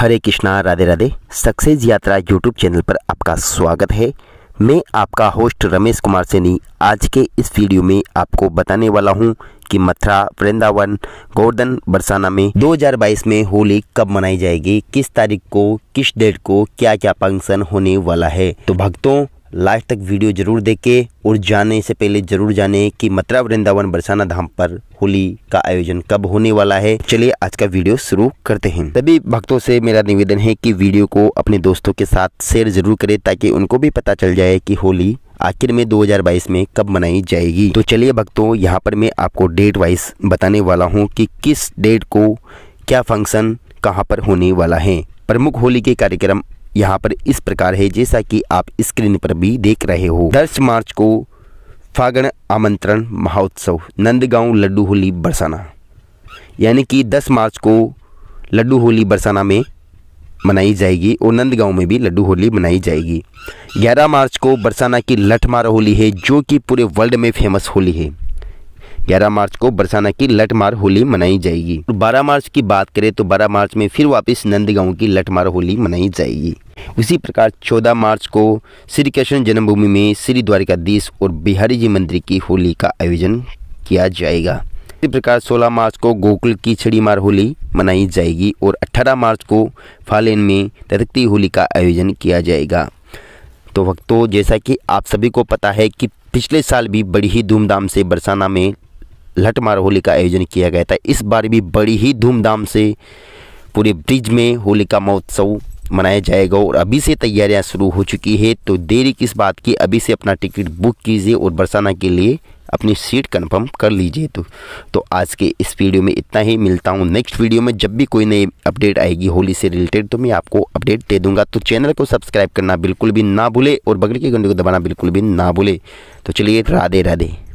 हरे Krishna Radhe Radhe success Yatra YouTube channel पर आपका स्वागत है मैं आपका होस्ट रमेश कुमार सैनी आज के इस वीडियो में आपको बताने वाला हूं कि मथुरा वृंदावन गोवर्धन बरसाना में 2022 में होली कब मनाई जाएगी किस तारीख को किस डेट को क्या क्या फंक्शन होने वाला है तो भक्तों लास्ट तक वीडियो जरूर देखें और जाने से पहले जरूर जाने कि मथुरा वृंदावन बरसाना धाम पर होली का आयोजन कब होने वाला है चलिए आज का वीडियो शुरू करते हैं सभी भक्तों से मेरा निवेदन है कि वीडियो को अपने दोस्तों के साथ शेयर जरूर करें ताकि उनको भी पता चल जाए कि होली आखिर में 2022 में कब मनाई जाएगी तो चलिए भक्तों यहाँ पर मैं आपको डेट वाइज बताने वाला हूँ कि किस डेट को क्या फंक्शन कहाँ पर होने वाला है प्रमुख होली के कार्यक्रम यहाँ पर इस प्रकार है जैसा कि आप स्क्रीन पर भी देख रहे हो दस मार्च को फागण आमंत्रण महोत्सव नंदगांव लड्डू होली बरसाना यानी कि 10 मार्च को लड्डू होली बरसाना में मनाई जाएगी और नंदगांव में भी लड्डू होली मनाई जाएगी 11 मार्च को बरसाना की लठमार होली है जो कि पूरे वर्ल्ड में फेमस होली है 11 मार्च को बरसाना की लठमार होली मनाई जाएगी 12 मार्च की बात करें तो 12 मार्च में फिर वापस नंदगांव की लठमार होली मनाई जाएगी उसी प्रकार चौदह मार्च को श्री कृष्ण जन्मभूमि में श्री द्वारिकाधीश और बिहारी जी मंदिर की होली का आयोजन किया जाएगा इसी प्रकार 16 मार्च को गोकुल की छड़ी मार होली मनाई जाएगी और 18 मार्च को फालेन में तथकती होली का आयोजन किया जाएगा तो वक्तों जैसा कि आप सभी को पता है कि पिछले साल भी बड़ी ही धूमधाम से बरसाना में लठ मार होली का आयोजन किया गया था इस बार भी बड़ी ही धूमधाम से पूरे ब्रिज में होली का महोत्सव मनाया जाएगा और अभी से तैयारियां शुरू हो चुकी है तो देरी किस बात की अभी से अपना टिकट बुक कीजिए और बरसाना के लिए अपनी सीट कंफर्म कर लीजिए तो तो आज के इस वीडियो में इतना ही मिलता हूँ नेक्स्ट वीडियो में जब भी कोई नई अपडेट आएगी होली से रिलेटेड तो मैं आपको अपडेट दे दूंगा तो चैनल को सब्सक्राइब करना बिल्कुल भी ना भूले और बगल के घंटे को दबाना बिल्कुल भी ना भूले तो चलिए राधे राधे